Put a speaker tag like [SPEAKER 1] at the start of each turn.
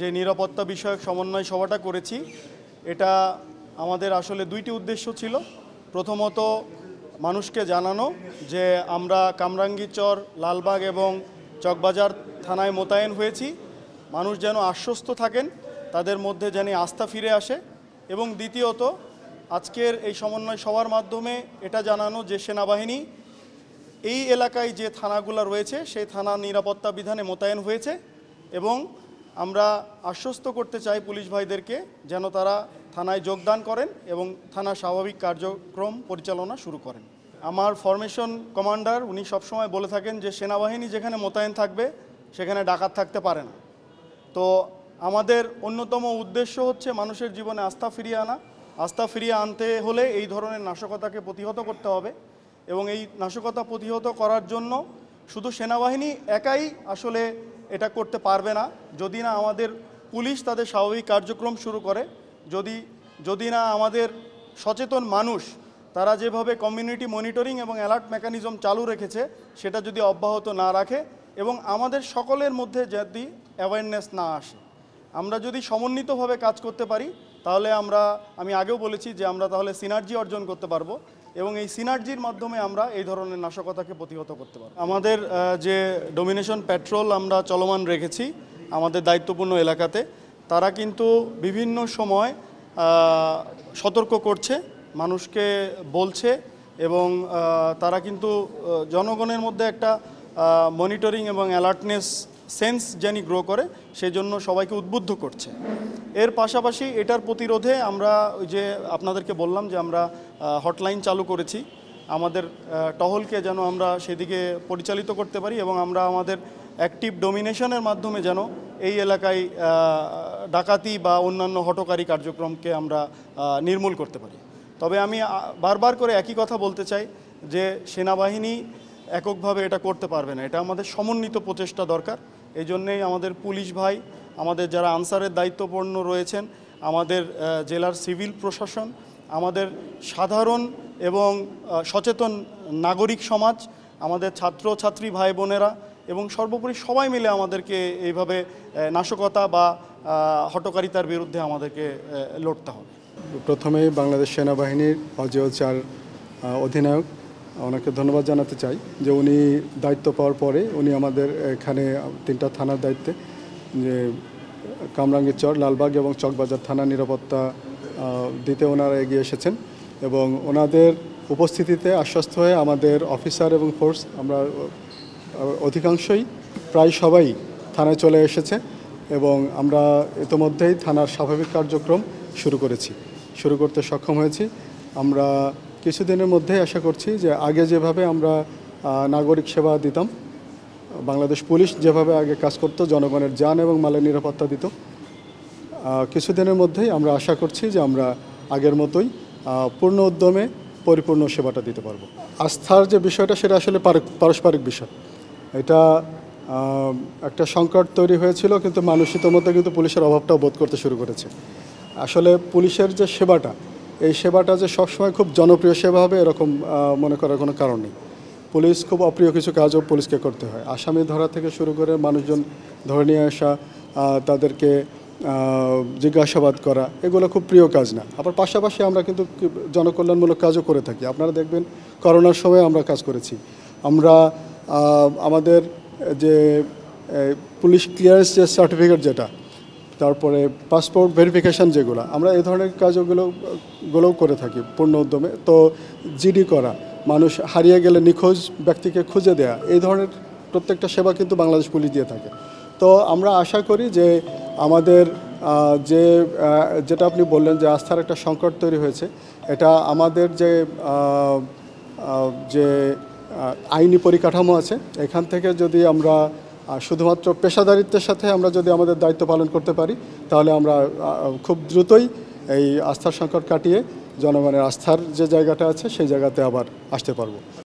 [SPEAKER 1] যে নিরাপত্তা বিষয়ক সমন্বয় সভাটা করেছি এটা আমাদের আসলে দুইটি উদ্দেশ্য ছিল প্রথমত মানুষকে জানানো যে আমরা কামরাঙ্গীচর লালবাগ এবং চকবাজার থানায় মোতায়েন হয়েছি মানুষ যেন আশ্বস্ত থাকেন তাদের মধ্যে যেন আস্থা ফিরে আসে এবং দ্বিতীয়ত আজকের এই সমন্বয় সভার মাধ্যমে এটা জানানো যে সেনাবাহিনী এই এলাকায় যে থানাগুলো রয়েছে সেই থানা নিরাপত্তা বিধানে মোতায়েন হয়েছে এবং আমরা আশ্বস্ত করতে চাই পুলিশ ভাইদেরকে যেন তারা থানায় যোগদান করেন এবং থানা স্বাভাবিক কার্যক্রম পরিচালনা শুরু করেন আমার ফরমেশন কমান্ডার উনি সবসময় বলে থাকেন যে সেনাবাহিনী যেখানে মোতায়েন থাকবে সেখানে ডাকাত থাকতে পারে না তো আমাদের অন্যতম উদ্দেশ্য হচ্ছে মানুষের জীবনে আস্থা ফিরিয়ে আনা আস্থা ফিরিয়ে আনতে হলে এই ধরনের নাশকতাকে প্রতিহত করতে হবে এবং এই নাশকতা প্রতিহত করার জন্য শুধু সেনাবাহিনী একাই আসলে এটা করতে পারবে না যদি না আমাদের পুলিশ তাদের স্বাভাবিক কার্যক্রম শুরু করে যদি যদি না আমাদের সচেতন মানুষ তারা যেভাবে কমিউনিটি মনিটরিং এবং অ্যালার্ট মেকানিজম চালু রেখেছে সেটা যদি অব্যাহত না রাখে এবং আমাদের সকলের মধ্যে যদি অ্যাওয়ারনেস না আসে আমরা যদি সমন্বিতভাবে কাজ করতে পারি তাহলে আমরা আমি আগেও বলেছি যে আমরা তাহলে সিনার্জি অর্জন করতে পারবো এবং এই সিনার্জির মাধ্যমে আমরা এই ধরনের নাশকতাকে প্রতিহত করতে পারব আমাদের যে ডোমিনেশন পেট্রোল আমরা চলমান রেখেছি আমাদের দায়িত্বপূর্ণ এলাকাতে তারা কিন্তু বিভিন্ন সময় সতর্ক করছে মানুষকে বলছে এবং তারা কিন্তু জনগণের মধ্যে একটা মনিটরিং এবং অ্যালার্টনেস সেন্স জানি গ্রো করে সেজন্য সবাইকে উদ্বুদ্ধ করছে এর পাশাপাশি এটার প্রতিরোধে আমরা ওই যে আপনাদেরকে বললাম যে আমরা হটলাইন চালু করেছি আমাদের টহলকে যেন আমরা সেদিকে পরিচালিত করতে পারি এবং আমরা আমাদের অ্যাক্টিভ ডোমিনেশনের মাধ্যমে যেন এই এলাকায় ডাকাতি বা অন্যান্য হটকারী কার্যক্রমকে আমরা নির্মূল করতে পারি তবে আমি বারবার করে একই কথা বলতে চাই যে সেনাবাহিনী এককভাবে এটা করতে পারবে না এটা আমাদের সমন্বিত প্রচেষ্টা দরকার এই জন্যেই আমাদের পুলিশ ভাই আমাদের যারা আনসারের দায়িত্বপূর্ণ রয়েছেন আমাদের জেলার সিভিল প্রশাসন আমাদের সাধারণ এবং সচেতন নাগরিক সমাজ আমাদের ছাত্র ছাত্রী ভাই বোনেরা এবং সর্বোপরি সবাই মিলে আমাদেরকে এইভাবে নাশকতা বা হটকারিতার বিরুদ্ধে আমাদেরকে লড়তে হবে
[SPEAKER 2] প্রথমে বাংলাদেশ সেনাবাহিনীর অজয় চার অধিনায়ক ওনাকে ধন্যবাদ জানাতে চাই যে উনি দায়িত্ব পাওয়ার পরে উনি আমাদের এখানে তিনটা থানার দায়িত্বে যে কামরাঙ্গীর চর লালবাগ এবং চকবাজার থানা নিরাপত্তা দিতে ওনারা এগিয়ে এসেছেন এবং ওনাদের উপস্থিতিতে আশ্বস্ত হয়ে আমাদের অফিসার এবং ফোর্স আমরা অধিকাংশই প্রায় সবাই থানায় চলে এসেছে এবং আমরা ইতোমধ্যেই থানার স্বাভাবিক কার্যক্রম শুরু করেছি শুরু করতে সক্ষম হয়েছি আমরা কিছুদিনের মধ্যে আশা করছি যে আগে যেভাবে আমরা নাগরিক সেবা দিতাম বাংলাদেশ পুলিশ যেভাবে আগে কাজ করতো জনগণের যান এবং মালের নিরাপত্তা দিত কিছুদিনের মধ্যেই আমরা আশা করছি যে আমরা আগের মতোই পূর্ণ উদ্যমে পরিপূর্ণ সেবাটা দিতে পারবো আস্থার যে বিষয়টা সেটা আসলে পারস্পরিক বিষয় এটা একটা সংকট তৈরি হয়েছিল কিন্তু মানুষ ইতোমধ্যে কিন্তু পুলিশের অভাবটাও বোধ করতে শুরু করেছে আসলে পুলিশের যে সেবাটা এই সেবাটা যে সবসময় খুব জনপ্রিয় সেবা হবে এরকম মনে করার কোনো কারণ নেই পুলিশ খুব অপ্রিয় কিছু কাজও পুলিশকে করতে হয় আসামি ধরা থেকে শুরু করে মানুষজন ধরে নিয়ে আসা তাদেরকে জিজ্ঞাসাবাদ করা এগুলো খুব প্রিয় কাজ না আবার পাশাপাশি আমরা কিন্তু জনকল্যাণমূলক কাজও করে থাকি আপনারা দেখবেন করোনার সময় আমরা কাজ করেছি আমরা আমাদের যে পুলিশ ক্লিয়ারেন্স যে সার্টিফিকেট যেটা তারপরে পাসপোর্ট ভেরিফিকেশান যেগুলো আমরা এই ধরনের কাজগুলো গুলোও করে থাকি পূর্ণ উদ্যমে তো জিডি করা মানুষ হারিয়ে গেলে নিখোঁজ ব্যক্তিকে খুঁজে দেয়া এই ধরনের প্রত্যেকটা সেবা কিন্তু বাংলাদেশ পুলিশ দিয়ে থাকে তো আমরা আশা করি যে আমাদের যে যেটা আপনি বললেন যে আস্থার একটা সংকট তৈরি হয়েছে এটা আমাদের যে যে আইনি পরিকাঠামো আছে এখান থেকে যদি আমরা শুধুমাত্র পেশাদারিত্বের সাথে আমরা যদি আমাদের দায়িত্ব পালন করতে পারি তাহলে আমরা খুব দ্রুতই এই আস্থার সংকট কাটিয়ে জনগণের
[SPEAKER 1] আস্থার যে জায়গাটা আছে সেই জায়গাতে আবার আসতে পারবো